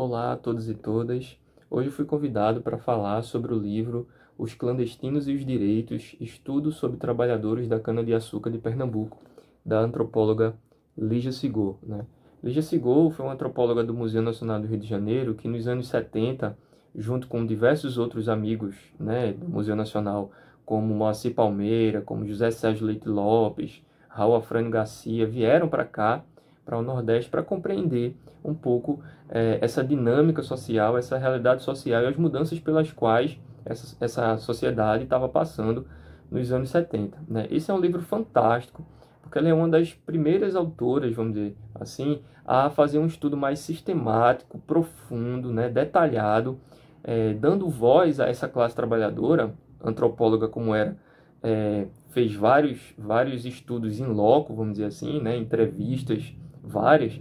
Olá a todos e todas. Hoje fui convidado para falar sobre o livro Os Clandestinos e os Direitos Estudo sobre Trabalhadores da Cana-de-Açúcar de Pernambuco, da antropóloga Lígia Sigor. Né? Lígia Sigor foi uma antropóloga do Museu Nacional do Rio de Janeiro que, nos anos 70, junto com diversos outros amigos né, do Museu Nacional, como Moacir Palmeira, como José Sérgio Leite Lopes, Raul Afrânio Garcia, vieram para cá para o Nordeste para compreender um pouco é, essa dinâmica social, essa realidade social e as mudanças pelas quais essa, essa sociedade estava passando nos anos 70. Né? Esse é um livro fantástico, porque ela é uma das primeiras autoras, vamos dizer assim, a fazer um estudo mais sistemático, profundo, né? detalhado, é, dando voz a essa classe trabalhadora, antropóloga como era, é, fez vários, vários estudos em loco, vamos dizer assim, né? entrevistas, várias,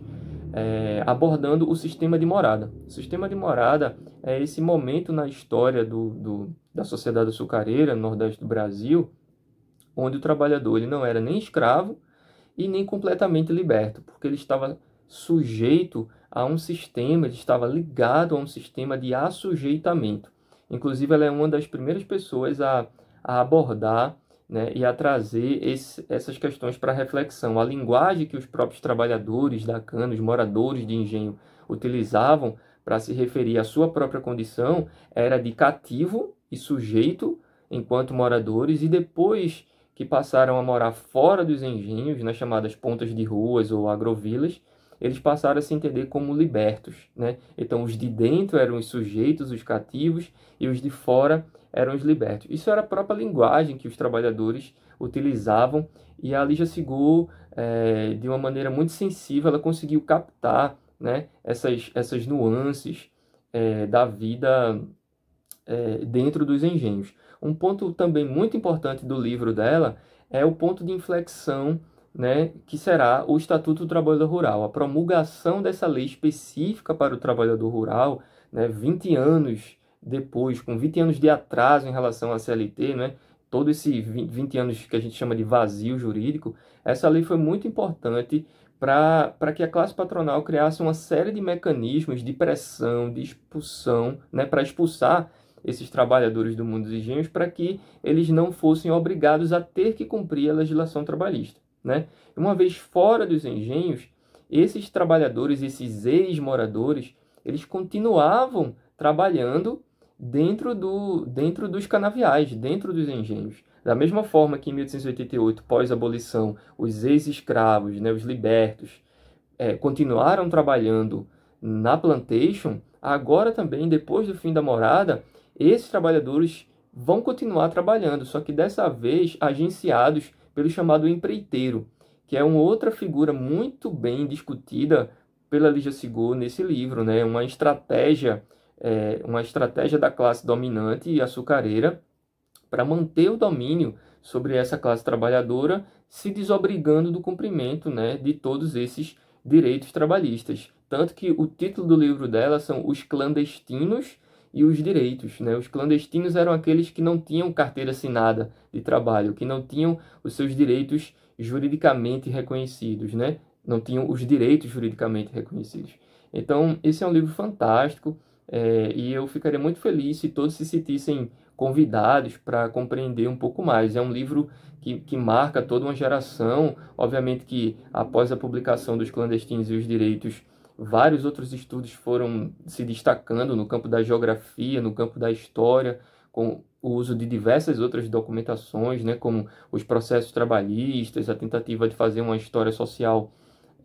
é, abordando o sistema de morada. O sistema de morada é esse momento na história do, do, da sociedade açucareira no Nordeste do Brasil, onde o trabalhador ele não era nem escravo e nem completamente liberto, porque ele estava sujeito a um sistema, ele estava ligado a um sistema de assujeitamento. Inclusive, ela é uma das primeiras pessoas a, a abordar né, e a trazer esse, essas questões para reflexão. A linguagem que os próprios trabalhadores da cana, os moradores de engenho, utilizavam para se referir à sua própria condição era de cativo e sujeito enquanto moradores, e depois que passaram a morar fora dos engenhos, nas chamadas pontas de ruas ou agrovilas, eles passaram a se entender como libertos. Né? Então, os de dentro eram os sujeitos, os cativos, e os de fora eram os libertos. Isso era a própria linguagem que os trabalhadores utilizavam e a Lígia Sigur, é, eh, de uma maneira muito sensível, ela conseguiu captar né, essas, essas nuances é, da vida é, dentro dos engenhos. Um ponto também muito importante do livro dela é o ponto de inflexão né, que será o Estatuto do Trabalhador Rural, a promulgação dessa lei específica para o trabalhador rural, né, 20 anos depois, com 20 anos de atraso em relação à CLT, né, todo esse 20 anos que a gente chama de vazio jurídico, essa lei foi muito importante para que a classe patronal criasse uma série de mecanismos de pressão, de expulsão, né, para expulsar esses trabalhadores do mundo dos engenhos para que eles não fossem obrigados a ter que cumprir a legislação trabalhista. Né? Uma vez fora dos engenhos, esses trabalhadores, esses ex-moradores, eles continuavam trabalhando dentro, do, dentro dos canaviais, dentro dos engenhos. Da mesma forma que em 1888, pós-abolição, os ex-escravos, né, os libertos, é, continuaram trabalhando na plantation, agora também, depois do fim da morada, esses trabalhadores vão continuar trabalhando, só que dessa vez agenciados pelo chamado empreiteiro, que é uma outra figura muito bem discutida pela Lígia Sigur nesse livro, né? uma estratégia é, uma estratégia da classe dominante e açucareira para manter o domínio sobre essa classe trabalhadora, se desobrigando do cumprimento né, de todos esses direitos trabalhistas. Tanto que o título do livro dela são Os Clandestinos e os Direitos. Né? Os clandestinos eram aqueles que não tinham carteira assinada de trabalho, que não tinham os seus direitos juridicamente reconhecidos, né? não tinham os direitos juridicamente reconhecidos. Então, esse é um livro fantástico. É, e eu ficaria muito feliz se todos se sentissem convidados para compreender um pouco mais. É um livro que, que marca toda uma geração. Obviamente que após a publicação dos Clandestinos e os Direitos, vários outros estudos foram se destacando no campo da geografia, no campo da história, com o uso de diversas outras documentações, né, como os processos trabalhistas, a tentativa de fazer uma história social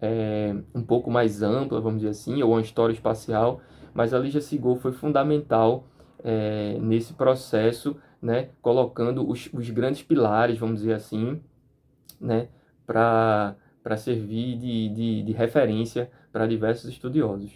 é, um pouco mais ampla, vamos dizer assim, ou uma história espacial mas a Lígia Sigol foi fundamental é, nesse processo, né, colocando os, os, grandes pilares, vamos dizer assim, né, para servir de, de, de referência para diversos estudiosos.